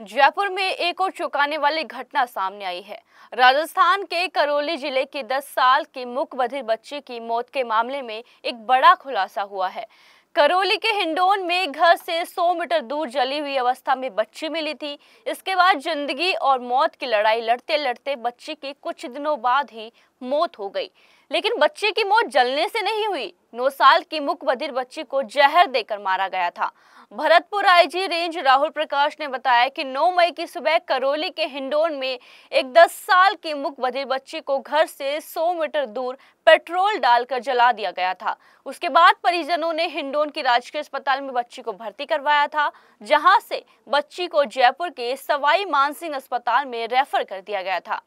जयपुर में एक और चौंकाने वाली घटना सामने आई है राजस्थान के करौली जिले के 10 साल के मुकबधिर बच्चे की मौत के मामले में एक बड़ा खुलासा हुआ है करौली के हिंडोन में घर से 100 मीटर दूर जली हुई अवस्था में बच्ची मिली थी इसके बाद जिंदगी और मौत की लड़ाई लड़ते लड़ते बच्ची की कुछ दिनों बाद ही मौत हो गई लेकिन बच्चे की मौत जलने से नहीं हुई नौ साल की मुखबधिर बच्ची को जहर देकर मारा गया था भरतपुर आईजी रेंज राहुल प्रकाश ने बताया कि 9 मई की सुबह करौली के हिंडोन में एक 10 साल की मुकबधिर बच्ची को घर से 100 मीटर दूर पेट्रोल डालकर जला दिया गया था उसके बाद परिजनों ने हिंडोन के राजकीय अस्पताल में बच्ची को भर्ती करवाया था जहां से बच्ची को जयपुर के सवाई मानसिंह अस्पताल में रेफर कर दिया गया था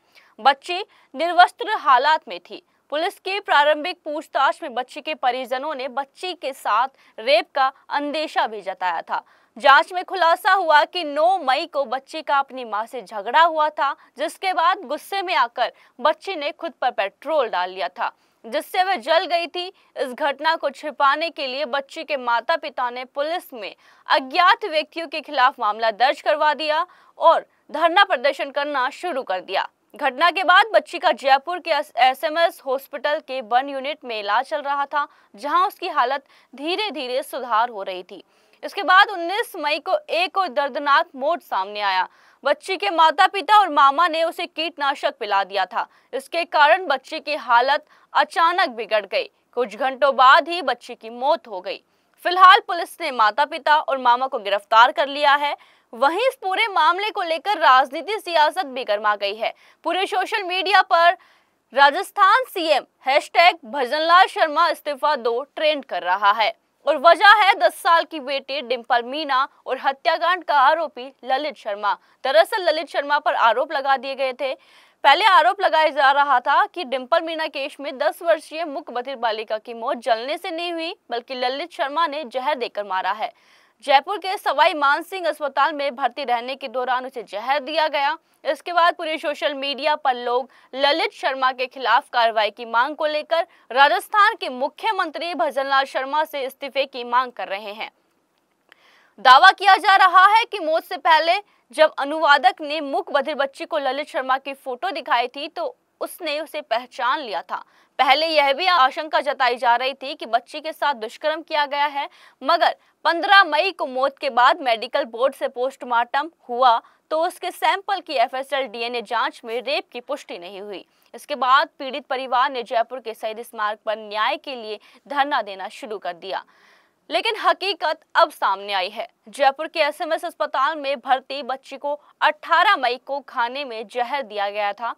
बच्ची निर्वस्त्र हालात में थी पुलिस की प्रारंभिक पूछताछ में बच्ची के परिजनों ने बच्ची के साथ रेप का अंदेशा भी जताया था जांच में खुलासा हुआ कि 9 मई को बच्ची का अपनी मां से झगड़ा हुआ था जिसके बाद गुस्से में आकर बच्ची ने खुद पर पेट्रोल डाल लिया था जिससे वह जल गई थी इस घटना को छिपाने के लिए बच्ची के माता पिता ने पुलिस में अज्ञात व्यक्तियों के खिलाफ मामला दर्ज करवा दिया और धरना प्रदर्शन करना शुरू कर दिया घटना के बाद बच्ची का जयपुर के एसएमएस हॉस्पिटल के वन यूनिट में इलाज चल रहा था जहां उसकी हालत धीरे धीरे सुधार हो रही थी इसके बाद 19 मई को एक और दर्दनाक मोड़ सामने आया बच्ची के माता पिता और मामा ने उसे कीटनाशक पिला दिया था इसके कारण बच्ची की हालत अचानक बिगड़ गई कुछ घंटों बाद ही बच्ची की मौत हो गई फिलहाल पुलिस ने माता पिता और मामा को गिरफ्तार कर लिया है वहीं इस पूरे मामले को लेकर राजनीति सियासत भी गर्मा गई है पूरे सोशल मीडिया पर राजस्थान सीएम हैशटैग भजनलाल शर्मा इस्तीफा दो ट्रेंड कर रहा है और वजह है 10 साल की बेटी डिम्पल मीना और हत्याकांड का आरोपी ललित शर्मा दरअसल ललित शर्मा पर आरोप लगा दिए गए थे पहले आरोप लगाया जा रहा था कि डिम्पल मीना केस में 10 वर्षीय मुख्यमंत्री बालिका की मौत जलने से नहीं हुई बल्कि ललित शर्मा ने जहर देकर मारा है जयपुर के सवाई मानसिंह अस्पताल में भर्ती रहने के दौरान उसे जहर दिया गया इसके बाद पूरे सोशल मीडिया पर लोग ललित शर्मा के खिलाफ कार्रवाई की मांग को लेकर राजस्थान के मुख्यमंत्री भजनलाल शर्मा से इस्तीफे की मांग कर रहे हैं दावा किया जा रहा है कि मौत से पहले जब अनुवादक ने मुख बधिर बच्ची को ललित शर्मा की फोटो दिखाई थी तो उसने उसे पहचान लिया था पहले यह भी आशंका जताई जा रही थी कि बच्ची के साथ दुष्कर्म किया गया है मगर 15 मई को मौत के बाद मेडिकल बोर्ड से पोस्टमार्टम हुआ तो उसके सैंपल की एफएसएल डीएनए जांच में रेप की पुष्टि नहीं हुई इसके बाद पीड़ित परिवार ने जयपुर के शहीद स्मारक पर न्याय के लिए धरना देना शुरू कर दिया लेकिन हकीकत अब सामने आई है जयपुर के एसएमएस अस्पताल में भर्ती बच्ची को 18 मई को खाने में जहर दिया गया था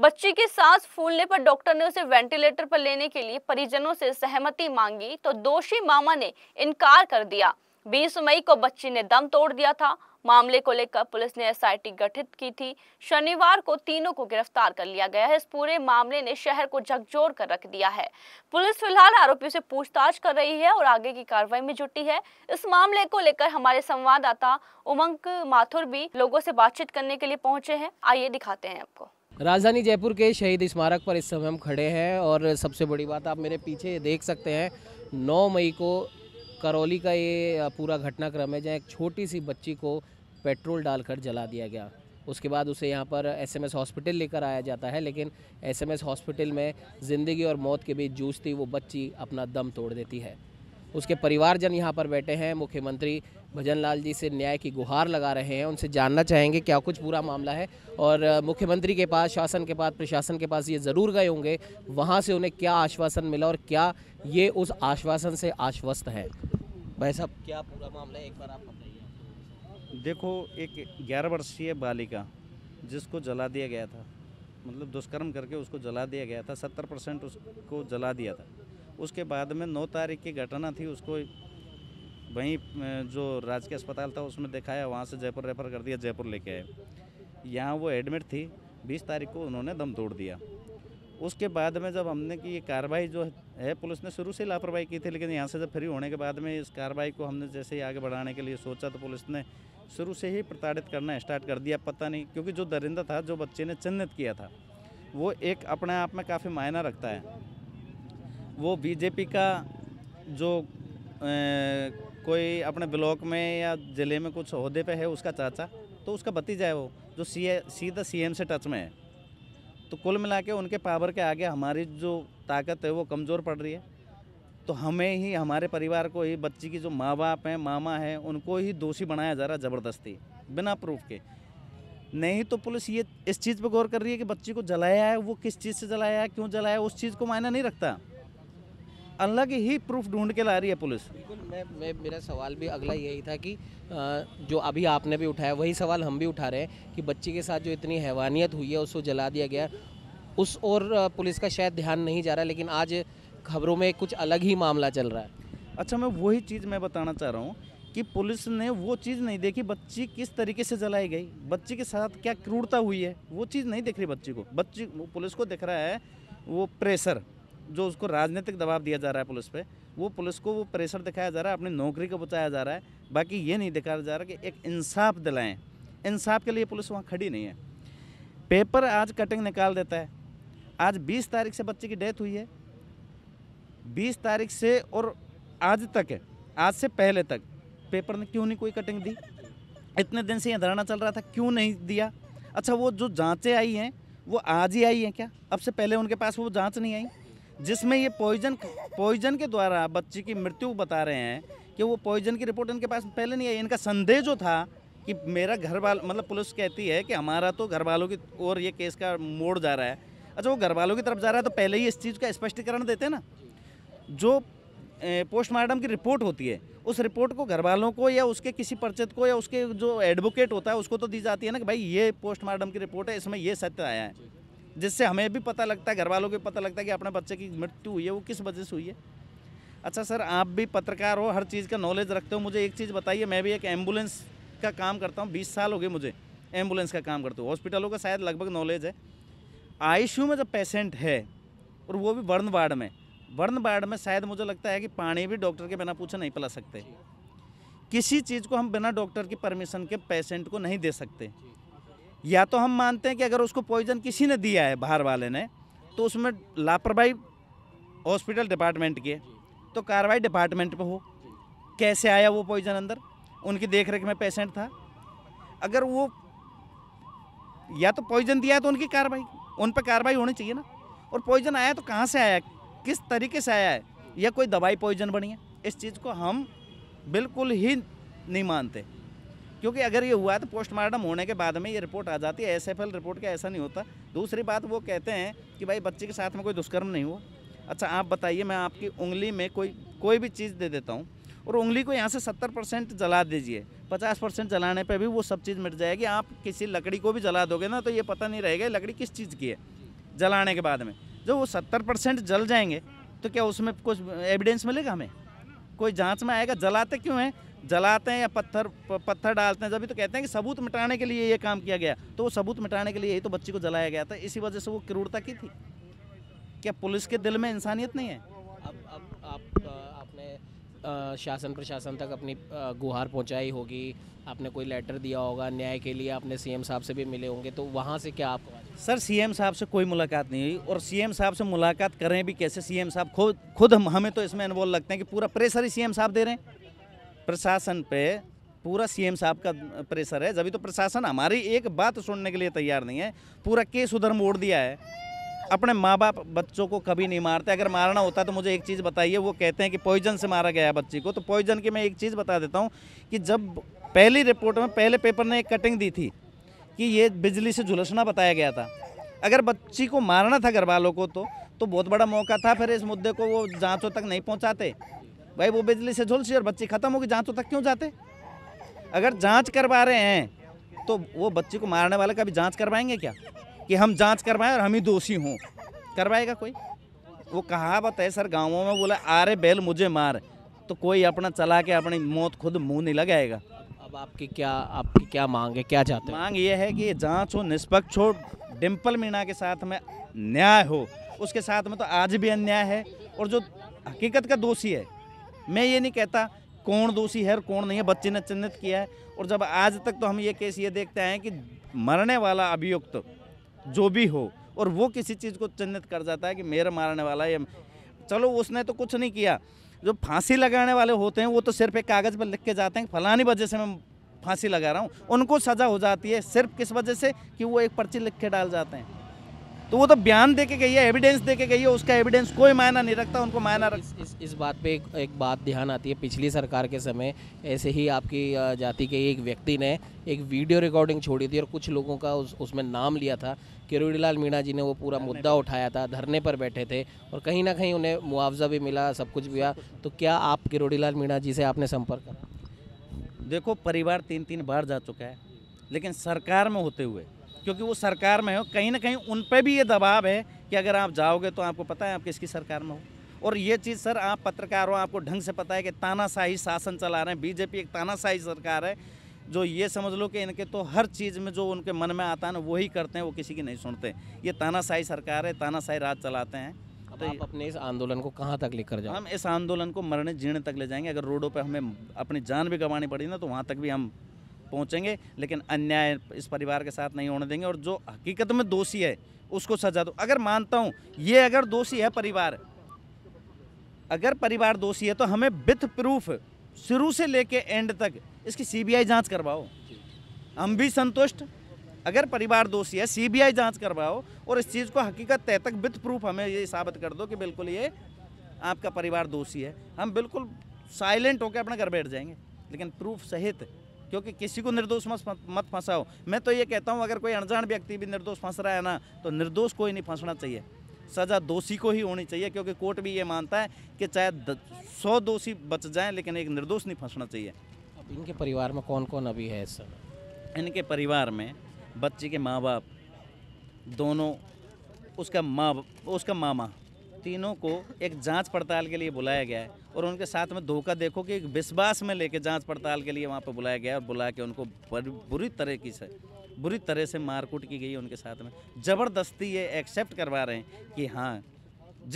बच्ची की सांस फूलने पर डॉक्टर ने उसे वेंटिलेटर पर लेने के लिए परिजनों से सहमति मांगी तो दोषी मामा ने इनकार कर दिया 20 मई को बच्ची ने दम तोड़ दिया था मामले को लेकर पुलिस ने एसआईटी गठित की थी शनिवार को तीनों को गिरफ्तार कर लिया गया है इस पूरे मामले ने शहर को झकझोर कर रख दिया है पुलिस फिलहाल आरोपियों से पूछताछ कर रही है और आगे की कार्रवाई में जुटी है इस मामले को लेकर हमारे संवाददाता उमंग माथुर भी लोगों से बातचीत करने के लिए पहुंचे हैं आइए दिखाते हैं आपको राजधानी जयपुर के शहीद स्मारक पर इस समय हम खड़े हैं और सबसे बड़ी बात आप मेरे पीछे देख सकते हैं 9 मई को करौली का ये पूरा घटनाक्रम है जहाँ एक छोटी सी बच्ची को पेट्रोल डालकर जला दिया गया उसके बाद उसे यहाँ पर एसएमएस हॉस्पिटल लेकर आया जाता है लेकिन एसएमएस हॉस्पिटल में ज़िंदगी और मौत के बीच जूझती वो बच्ची अपना दम तोड़ देती है उसके परिवारजन यहाँ पर बैठे हैं मुख्यमंत्री भजन लाल जी से न्याय की गुहार लगा रहे हैं उनसे जानना चाहेंगे क्या कुछ पूरा मामला है और मुख्यमंत्री के पास शासन के पास प्रशासन के पास ये ज़रूर गए होंगे वहाँ से उन्हें क्या आश्वासन मिला और क्या ये उस आश्वासन से आश्वस्त है भाई साहब क्या पूरा मामला है एक बार आप बताइए देखो एक ग्यारह वर्षीय बालिका जिसको जला दिया गया था मतलब दुष्कर्म करके उसको जला दिया गया था सत्तर परसेंट उसको जला दिया था उसके बाद में नौ तारीख की घटना थी उसको वहीं जो राजकीय अस्पताल था उसमें दिखाया वहाँ से जयपुर रेफर कर दिया जयपुर लेके आए यहाँ वो एडमिट थी बीस तारीख को उन्होंने दम तोड़ दिया उसके बाद में जब हमने की ये कार्रवाई जो है पुलिस ने शुरू से लापरवाही की थी लेकिन यहाँ से जब फ्री होने के बाद में इस कार्रवाई को हमने जैसे ही आगे बढ़ाने के लिए सोचा तो पुलिस ने शुरू से ही प्रताड़ित करना स्टार्ट कर दिया पता नहीं क्योंकि जो दरिंदा था जो बच्चे ने चिन्हित किया था वो एक अपने आप में काफ़ी मायना रखता है वो बीजेपी का जो ए, कोई अपने ब्लॉक में या ज़िले में कुछ अहदे पे है उसका चाचा तो उसका भतीजा है वो जो सी सीधा सीएम से टच में है तो कुल मिला के उनके पावर के आगे हमारी जो ताकत है वो कमज़ोर पड़ रही है तो हमें ही हमारे परिवार को ही बच्ची की जो माँ बाप हैं मामा हैं उनको ही दोषी बनाया जा रहा है ज़बरदस्ती बिना प्रूफ के नहीं तो पुलिस ये इस चीज़ पर गौर कर रही है कि बच्ची को जलाया है वो किस चीज़ से जलाया है क्यों जलाया है उस चीज़ को मायने नहीं रखता अलग ही प्रूफ ढूंढ के ला रही है पुलिस बिल्कुल मैं, मैं मेरा सवाल भी अगला यही था कि जो अभी आपने भी उठाया वही सवाल हम भी उठा रहे हैं कि बच्ची के साथ जो इतनी हैवानियत हुई है उसको जला दिया गया उस और पुलिस का शायद ध्यान नहीं जा रहा लेकिन आज खबरों में कुछ अलग ही मामला चल रहा है अच्छा मैं वही चीज़ मैं बताना चाह रहा हूँ कि पुलिस ने वो चीज़ नहीं देखी बच्ची किस तरीके से जलाई गई बच्ची के साथ क्या क्रूरता हुई है वो चीज़ नहीं देख रही बच्ची को बच्ची पुलिस को दिख रहा है वो प्रेशर जो उसको राजनीतिक दबाव दिया जा रहा है पुलिस पे वो पुलिस को वो प्रेशर दिखाया जा रहा है अपनी नौकरी को बचाया जा रहा है बाकी ये नहीं दिखाया जा रहा कि एक इंसाफ दिलाएं इंसाफ के लिए पुलिस वहाँ खड़ी नहीं है पेपर आज कटिंग निकाल देता है आज बीस तारीख से बच्चे की डेथ हुई है बीस तारीख से और आज तक आज से पहले तक पेपर ने क्यों नहीं कोई कटिंग दी इतने दिन से यह धरना चल रहा था क्यों नहीं दिया अच्छा वो जो जांचें आई हैं वो आज ही आई हैं क्या अब से पहले उनके पास वो जांच नहीं आई जिसमें ये पॉइजन पॉइजन के द्वारा बच्चे की मृत्यु बता रहे हैं कि वो पॉइजन की रिपोर्ट इनके पास पहले नहीं आई इनका संदेह जो था कि मेरा घर वाल मतलब पुलिस कहती है कि हमारा तो घर वालों की और ये केस का मोड़ जा रहा है अच्छा वो घर वालों की तरफ जा रहा है तो पहले ही इस चीज़ का स्पष्टीकरण देते ना जो पोस्टमार्टम की रिपोर्ट होती है उस रिपोर्ट को घर वालों को या उसके किसी परिचित को या उसके जो एडवोकेट होता है उसको तो दी जाती है ना कि भाई ये पोस्टमार्टम की रिपोर्ट है इसमें ये सत्य आया है जिससे हमें भी पता लगता है घर वालों को पता लगता है कि अपने बच्चे की मृत्यु हुई है वो किस वजह से हुई है अच्छा सर आप भी पत्रकार हो हर चीज़ का नॉलेज रखते हो मुझे एक चीज़ बताइए मैं भी एक एम्बुलेंस का काम करता हूँ बीस साल हो गए मुझे एम्बुलेंस का काम करते हो हॉस्पिटलों का शायद लगभग नॉलेज है आईसीयू में जब पेशेंट है और वो भी वर्ण वार्ड में वर्ण वार्ड में शायद मुझे लगता है कि पानी भी डॉक्टर के बिना पूछे नहीं पिला सकते किसी चीज़ को हम बिना डॉक्टर की परमिशन के पेशेंट को नहीं दे सकते या तो हम मानते हैं कि अगर उसको पॉइजन किसी ने दिया है बाहर वाले ने तो उसमें लापरवाही हॉस्पिटल डिपार्टमेंट की है तो कार्रवाई डिपार्टमेंट पर हो कैसे आया वो पॉइजन अंदर उनकी देख रेख में पेशेंट था अगर वो या तो पॉइजन दिया है तो उनकी कार्रवाई उन पर कार्रवाई होनी चाहिए ना और पॉइजन आया तो कहाँ से आया किस तरीके से आया है या कोई दवाई पॉइजन बनी है इस चीज़ को हम बिल्कुल ही नहीं मानते क्योंकि अगर ये हुआ है तो पोस्टमार्टम होने के बाद में ये रिपोर्ट आ जाती है एस रिपोर्ट का ऐसा नहीं होता दूसरी बात वो कहते हैं कि भाई बच्चे के साथ में कोई दुष्कर्म नहीं हुआ अच्छा आप बताइए मैं आपकी उंगली में कोई कोई भी चीज़ दे देता हूँ और उंगली को यहाँ से सत्तर परसेंट जला दीजिए पचास परसेंट जलाने पे भी वो सब चीज़ मिट जाएगी आप किसी लकड़ी को भी जला दोगे ना तो ये पता नहीं रहेगा लकड़ी किस चीज़ की है जलाने के बाद में जब वो सत्तर परसेंट जल जाएंगे तो क्या उसमें कुछ एविडेंस मिलेगा हमें कोई जांच में आएगा जलाते क्यों हैं जलाते हैं या पत्थर पत्थर डालते हैं जब भी तो कहते हैं कि सबूत मिटाने के लिए ये काम किया गया तो वो सबूत मिटाने के लिए ही तो बच्ची को जलाया गया था इसी वजह से वो क्रूरता की थी क्या पुलिस के दिल में इंसानियत नहीं है अब अब आप आपने शासन प्रशासन तक अपनी गुहार पहुंचाई होगी आपने कोई लेटर दिया होगा न्याय के लिए आपने सीएम साहब से भी मिले होंगे तो वहाँ से क्या आप सर सीएम साहब से कोई मुलाकात नहीं हुई और सीएम साहब से मुलाकात करें भी कैसे सीएम साहब खुद खुद हमें तो इसमें इन्वॉल्व लगते हैं कि पूरा प्रेशर ही सीएम साहब दे रहे हैं प्रशासन पे पूरा सीएम साहब का प्रेशर है जब तो प्रशासन हमारी एक बात सुनने के लिए तैयार नहीं है पूरा केस उधर मोड़ दिया है अपने माँ बाप बच्चों को कभी नहीं मारते अगर मारना होता तो मुझे एक चीज़ बताइए वो कहते हैं कि पॉइजन से मारा गया है बच्ची को तो पॉइजन की मैं एक चीज़ बता देता हूँ कि जब पहली रिपोर्ट में पहले पेपर ने एक कटिंग दी थी कि ये बिजली से झुलसना बताया गया था अगर बच्ची को मारना था घर वालों को तो, तो बहुत बड़ा मौका था फिर इस मुद्दे को वो जाँचों तक नहीं पहुँचाते भाई वो बिजली से झुलसी और बच्ची ख़त्म होगी तो तक क्यों जाते अगर जाँच करवा रहे हैं तो वो बच्ची को मारने वाले का भी जाँच करवाएंगे क्या कि हम जाँच करवाएं और हम ही दोषी हों करवाएगा कोई वो कहावत है सर गाँवों में बोला आरे बैल मुझे मार तो कोई अपना चला के अपनी मौत खुद मुंह नहीं लगाएगा अब आपकी क्या आपकी क्या मांग है क्या चाहते हैं मांग ये है कि जांच हो निष्पक्ष हो डिम्पल मीणा के साथ में न्याय हो उसके साथ में तो आज भी अन्याय है और जो हकीकत का दोषी है मैं ये नहीं कहता कौन दोषी है और कौन नहीं है बच्चे ने चिन्हित किया है और जब आज तक तो हम ये केस ये देखते हैं कि मरने वाला अभियुक्त तो, जो भी हो और वो किसी चीज़ को चिन्हित कर जाता है कि मेरा मारने वाला है चलो उसने तो कुछ नहीं किया जो फांसी लगाने वाले होते हैं वो तो सिर्फ एक कागज़ पर लिख के जाते हैं फलानी वजह से मैं फांसी लगा रहा हूँ उनको सज़ा हो जाती है सिर्फ किस वजह से कि वो एक पर्ची लिख के डाल जाते हैं तो वो तो बयान दे के गई है एविडेंस दे के गई है उसका एविडेंस कोई मायना नहीं रखता उनको तो मायना रख इस, इस, इस बात पे एक, एक बात ध्यान आती है पिछली सरकार के समय ऐसे ही आपकी जाति के एक व्यक्ति ने एक वीडियो रिकॉर्डिंग छोड़ी थी और कुछ लोगों का उस उसमें नाम लिया था किरोड़ीलाल मीणा जी ने वो पूरा मुद्दा उठाया था धरने पर बैठे थे और कहीं ना कहीं उन्हें मुआवजा भी मिला सब कुछ भी हुआ तो क्या आप किरोड़ीलाल मीणा जी से आपने संपर्क करा देखो परिवार तीन तीन बार जा चुका है लेकिन सरकार में होते हुए क्योंकि वो सरकार में हो कहीं ना कहीं उन पर भी ये दबाव है कि अगर आप जाओगे तो आपको पता है आप किसकी सरकार में हो और ये चीज़ सर आप पत्रकार हो आपको ढंग से पता है कि तानाशाही शासन चला रहे हैं बीजेपी एक तानाशाही सरकार है जो ये समझ लो कि इनके तो हर चीज़ में जो उनके मन में आता है ना वही करते हैं वो किसी की नहीं सुनते ये तानाशाही सरकार है तानाशाही राज चलाते हैं तो आप अपने इस आंदोलन को कहाँ तक लेकर जाओ हम इस आंदोलन को मरने जीर्ण तक ले जाएंगे अगर रोडों पर हमें अपनी जान भी गंवानी पड़ी ना तो वहाँ तक भी हम पहुँचेंगे लेकिन अन्याय इस परिवार के साथ नहीं होने देंगे और जो हकीकत में दोषी है उसको सजा दो अगर मानता हूँ ये अगर दोषी है परिवार अगर परिवार दोषी है तो हमें विथ प्रूफ शुरू से लेके एंड तक इसकी सीबीआई जांच करवाओ हम भी संतुष्ट अगर परिवार दोषी है सीबीआई जांच करवाओ और इस चीज़ को हकीकत तय तक विथ प्रूफ हमें ये साबित कर दो कि बिल्कुल ये आपका परिवार दोषी है हम बिल्कुल साइलेंट होकर अपने घर बैठ जाएंगे लेकिन प्रूफ सहित क्योंकि किसी को निर्दोष मत मत फंसाओ मैं तो ये कहता हूँ अगर कोई अनजान व्यक्ति भी निर्दोष फंस रहा है ना तो निर्दोष कोई नहीं फंसना चाहिए सज़ा दोषी को ही होनी चाहिए क्योंकि कोर्ट भी ये मानता है कि चाहे सौ दोषी बच जाएं लेकिन एक निर्दोष नहीं फंसना चाहिए अब इनके परिवार में कौन कौन अभी है सर इनके परिवार में बच्चे के माँ बाप दोनों उसका माँ उसका मामा तीनों को एक जांच पड़ताल के लिए बुलाया गया है और उनके साथ में धोखा देखो कि एक विश्वास में लेके जांच पड़ताल के लिए वहाँ पर बुलाया गया और बुला के उनको बुरी तरीके से बुरी तरह से मारकूट की गई उनके साथ में ज़बरदस्ती ये एक्सेप्ट करवा रहे हैं कि हाँ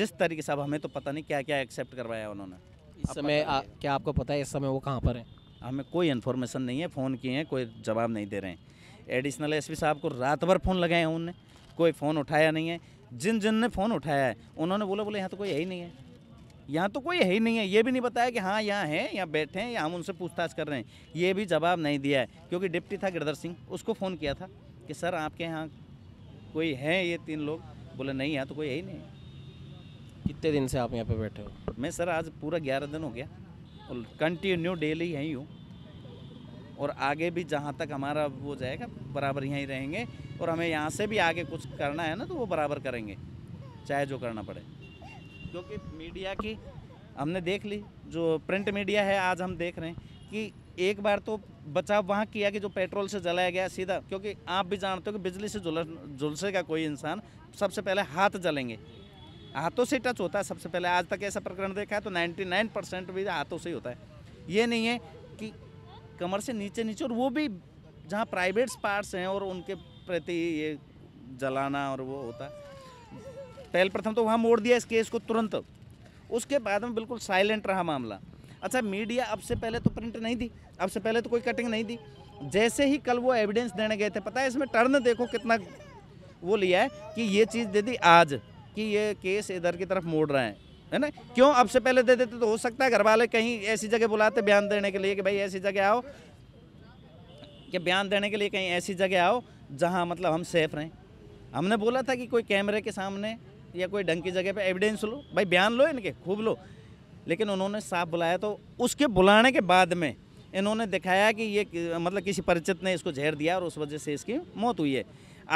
जिस तरीके से अब हमें तो पता नहीं क्या क्या एक्सेप्ट करवाया उन्होंने इस समय आ, क्या आपको पता है इस समय वो कहाँ पर हैं हमें कोई इन्फॉर्मेशन नहीं है फ़ोन किए हैं कोई जवाब नहीं दे रहे हैं एडिशनल एसपी साहब को रात भर फ़ोन लगाए हैं उनने कोई फ़ोन उठाया नहीं है जिन जिन ने फ़ोन उठाया है उन्होंने बोला बोले यहाँ तो कोई है ही नहीं है यहाँ तो कोई है ही नहीं है ये भी नहीं बताया कि हाँ यहाँ है यहाँ बैठे हैं या हम उनसे पूछताछ कर रहे हैं ये भी जवाब नहीं दिया है क्योंकि डिप्टी था गिरधर सिंह उसको फ़ोन किया था कि सर आपके यहाँ कोई है ये तीन लोग बोले नहीं यहाँ तो कोई है ही नहीं कितने दिन से आप यहाँ पे बैठे हो मैं सर आज पूरा ग्यारह दिन हो गया कंटिन्यू डेली यहीं हूँ और आगे भी जहाँ तक हमारा वो जाएगा बराबर यहीं रहेंगे और हमें यहाँ से भी आगे कुछ करना है ना तो वो बराबर करेंगे चाहे जो करना पड़े क्योंकि मीडिया की हमने देख ली जो प्रिंट मीडिया है आज हम देख रहे हैं कि एक बार तो बचाव वहाँ किया कि जो पेट्रोल से जलाया गया सीधा क्योंकि आप भी जानते हो कि बिजली से झुलस झुलसेगा कोई इंसान सबसे पहले हाथ जलेंगे हाथों से टच होता है सबसे पहले आज तक ऐसा प्रकरण देखा है तो 99 परसेंट भी हाथों से ही होता है ये नहीं है कि कमर से नीचे नीचे और वो भी जहाँ प्राइवेट पार्ट्स हैं और उनके प्रति ये जलाना और वो होता पहल प्रथम तो वहाँ मोड़ दिया इस केस को तुरंत उसके बाद में बिल्कुल साइलेंट रहा मामला अच्छा मीडिया अब से पहले तो प्रिंट नहीं दी अब से पहले तो कोई कटिंग नहीं दी जैसे ही कल वो एविडेंस देने गए थे पता है इसमें टर्न देखो कितना वो लिया है कि ये चीज़ दे दी आज कि ये केस इधर की तरफ मोड़ रहे हैं है ना क्यों अब से पहले दे देते तो हो सकता है घर वाले कहीं ऐसी जगह बुलाते बयान देने के लिए कि भाई ऐसी जगह आओ कि बयान देने के लिए कहीं ऐसी जगह आओ जहाँ मतलब हम सेफ रहें हमने बोला था कि कोई कैमरे के सामने या कोई ढंग की जगह पे एविडेंस लो भाई बयान लो इनके खूब लो लेकिन उन्होंने साफ बुलाया तो उसके बुलाने के बाद में इन्होंने दिखाया कि ये मतलब किसी परिचित ने इसको झेर दिया और उस वजह से इसकी मौत हुई है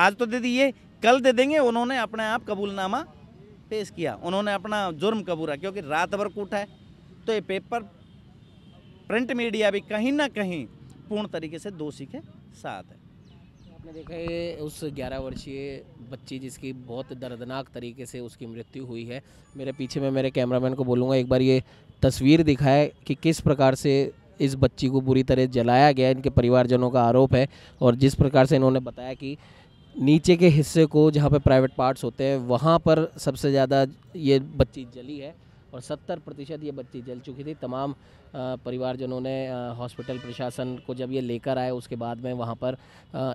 आज तो दे दी ये कल दे देंगे उन्होंने अपने आप कबूलनामा पेश किया उन्होंने अपना जुर्म कबूरा क्योंकि रात भर कूटा है तो ये पेपर प्रिंट मीडिया भी कहीं ना कहीं पूर्ण तरीके से दोषी के साथ है आपने देखा है उस 11 वर्षीय बच्ची जिसकी बहुत दर्दनाक तरीके से उसकी मृत्यु हुई है मेरे पीछे में मेरे कैमरामैन को बोलूँगा एक बार ये तस्वीर दिखाए कि किस प्रकार से इस बच्ची को बुरी तरह जलाया गया इनके परिवारजनों का आरोप है और जिस प्रकार से इन्होंने बताया कि नीचे के हिस्से को जहाँ पे प्राइवेट पार्ट्स होते हैं वहाँ पर सबसे ज़्यादा ये बत्ती जली है और 70 प्रतिशत ये बत्ती जल चुकी थी तमाम परिवारजनों ने हॉस्पिटल प्रशासन को जब ये लेकर आए उसके बाद में वहाँ पर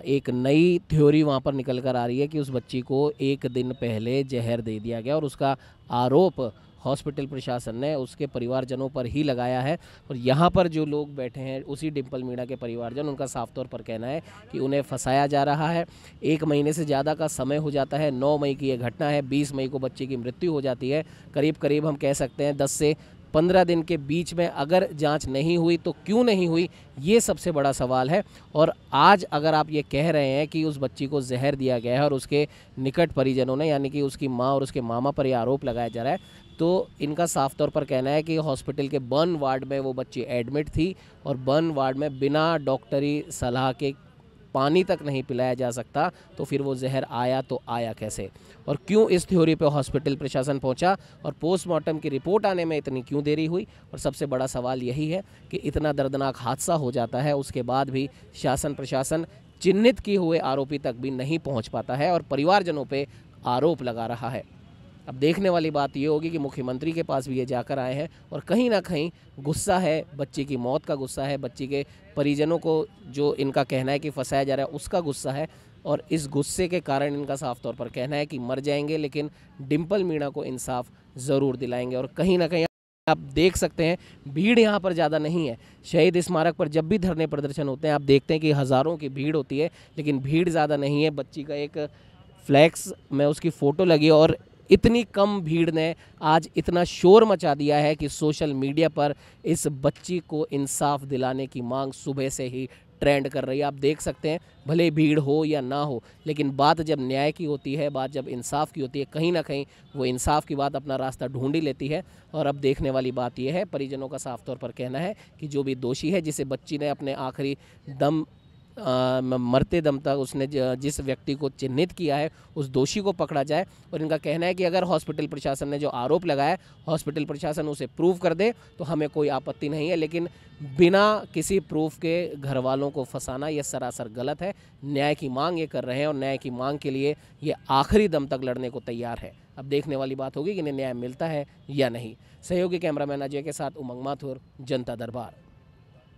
एक नई थ्योरी वहाँ पर निकल कर आ रही है कि उस बच्ची को एक दिन पहले जहर दे दिया गया और उसका आरोप हॉस्पिटल प्रशासन ने उसके परिवारजनों पर ही लगाया है और यहाँ पर जो लोग बैठे हैं उसी डिम्पल मीणा के परिवारजन उनका साफ तौर पर कहना है कि उन्हें फंसाया जा रहा है एक महीने से ज़्यादा का समय हो जाता है नौ मई की यह घटना है बीस मई को बच्चे की मृत्यु हो जाती है करीब करीब हम कह सकते हैं दस से पंद्रह दिन के बीच में अगर जांच नहीं हुई तो क्यों नहीं हुई ये सबसे बड़ा सवाल है और आज अगर आप ये कह रहे हैं कि उस बच्ची को जहर दिया गया है और उसके निकट परिजनों ने यानी कि उसकी माँ और उसके मामा पर यह आरोप लगाया जा रहा है तो इनका साफ तौर पर कहना है कि हॉस्पिटल के बर्न वार्ड में वो बच्ची एडमिट थी और बर्न वार्ड में बिना डॉक्टरी सलाह के पानी तक नहीं पिलाया जा सकता तो फिर वो जहर आया तो आया कैसे और क्यों इस थ्योरी पर हॉस्पिटल प्रशासन पहुंचा और पोस्टमार्टम की रिपोर्ट आने में इतनी क्यों देरी हुई और सबसे बड़ा सवाल यही है कि इतना दर्दनाक हादसा हो जाता है उसके बाद भी शासन प्रशासन चिन्हित किए हुए आरोपी तक भी नहीं पहुँच पाता है और परिवारजनों पर आरोप लगा रहा है अब देखने वाली बात ये होगी कि मुख्यमंत्री के पास भी ये जाकर आए हैं और कहीं ना कहीं गुस्सा है बच्चे की मौत का गुस्सा है बच्चे के परिजनों को जो इनका कहना है कि फंसाया जा रहा है उसका गुस्सा है और इस गुस्से के कारण इनका साफ तौर पर कहना है कि मर जाएंगे लेकिन डिम्पल मीणा को इंसाफ ज़रूर दिलाएंगे और कहीं ना कहीं आप देख सकते हैं भीड़ यहाँ पर ज़्यादा नहीं है शहीद स्मारक पर जब भी धरने प्रदर्शन होते हैं आप देखते हैं कि हज़ारों की भीड़ होती है लेकिन भीड़ ज़्यादा नहीं है बच्ची का एक फ्लैक्स में उसकी फ़ोटो लगी और इतनी कम भीड़ ने आज इतना शोर मचा दिया है कि सोशल मीडिया पर इस बच्ची को इंसाफ दिलाने की मांग सुबह से ही ट्रेंड कर रही है आप देख सकते हैं भले भीड़ हो या ना हो लेकिन बात जब न्याय की होती है बात जब इंसाफ की होती है कहीं ना कहीं वो इंसाफ की बात अपना रास्ता ढूंढ ही लेती है और अब देखने वाली बात यह है परिजनों का साफ तौर पर कहना है कि जो भी दोषी है जिसे बच्ची ने अपने आखिरी दम मरते दम तक उसने जिस व्यक्ति को चिन्हित किया है उस दोषी को पकड़ा जाए और इनका कहना है कि अगर हॉस्पिटल प्रशासन ने जो आरोप लगाया हॉस्पिटल प्रशासन उसे प्रूव कर दे तो हमें कोई आपत्ति नहीं है लेकिन बिना किसी प्रूफ के घर वालों को फंसाना यह सरासर गलत है न्याय की मांग ये कर रहे हैं और न्याय की मांग के लिए ये आखिरी दम तक लड़ने को तैयार है अब देखने वाली बात होगी कि इन्हें न्याय मिलता है या नहीं सहयोगी कैमरामैन अजय के साथ उमंग माथुर जनता दरबार